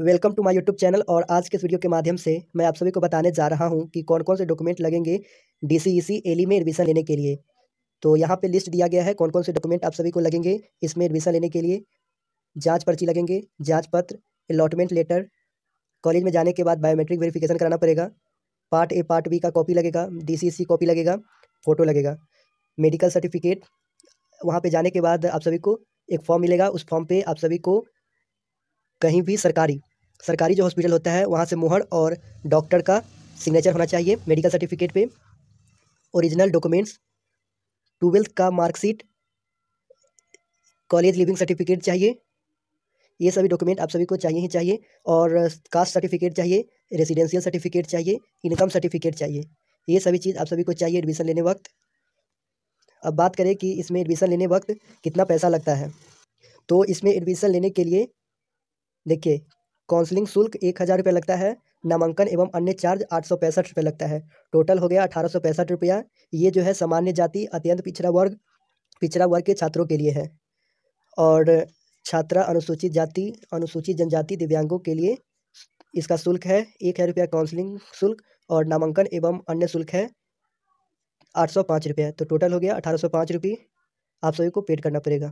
welcome to my YouTube channel और आज के इस वीडियो के माध्यम से मैं आप सभी को बताने जा रहा हूं कि कौन कौन से डॉक्यूमेंट लगेंगे डीसीईसी एली e में एडमिशन लेने के लिए तो यहां पे लिस्ट दिया गया है कौन कौन से डॉक्यूमेंट आप सभी को लगेंगे इसमें एडमिशन लेने के लिए जाँच पर्ची लगेंगे जाँच पत्र अलॉटमेंट लेटर कॉलेज में जाने के बाद बायोमेट्रिक वेरीफिकेशन कराना पड़ेगा पार्ट ए पार्ट बी का कॉपी लगेगा डी कॉपी e लगेगा फ़ोटो लगेगा मेडिकल सर्टिफिकेट वहाँ पर जाने के बाद आप सभी को एक फॉर्म मिलेगा उस फॉर्म पर आप सभी को कहीं भी सरकारी सरकारी जो हॉस्पिटल होता है वहाँ से मोहर और डॉक्टर का सिग्नेचर होना चाहिए मेडिकल सर्टिफिकेट पे ओरिजिनल डॉक्यूमेंट्स ट्वेल्थ का मार्कशीट कॉलेज लिविंग सर्टिफिकेट चाहिए ये सभी डॉक्यूमेंट आप सभी को चाहिए ही चाहिए और कास्ट सर्टिफिकेट चाहिए रेजिडेंशियल सर्टिफिकेट चाहिए इनकम सर्टिफिकेट चाहिए ये सभी चीज़ आप सभी को चाहिए एडमिशन लेने वक्त अब बात करें कि इसमें एडमिशन लेने वक्त कितना पैसा लगता है तो इसमें एडमिशन लेने के लिए देखिए काउंसलिंग शुल्क एक हज़ार रुपये लगता है नामांकन एवं अन्य चार्ज आठ सौ पैंसठ रुपये लगता है टोटल हो गया अठारह सौ पैंसठ रुपया ये जो है सामान्य जाति अत्यंत पिछड़ा वर्ग पिछड़ा वर्ग के छात्रों के लिए है और छात्रा अनुसूचित जाति अनुसूचित जनजाति दिव्यांगों के लिए इसका शुल्क है एक हज़ार रुपया काउंसलिंग शुल्क और नामांकन एवं अन्य शुल्क है आठ सौ पाँच रुपये तो टोटल हो गया अठारह सौ पाँच रुपये आप सभी को पेड करना पड़ेगा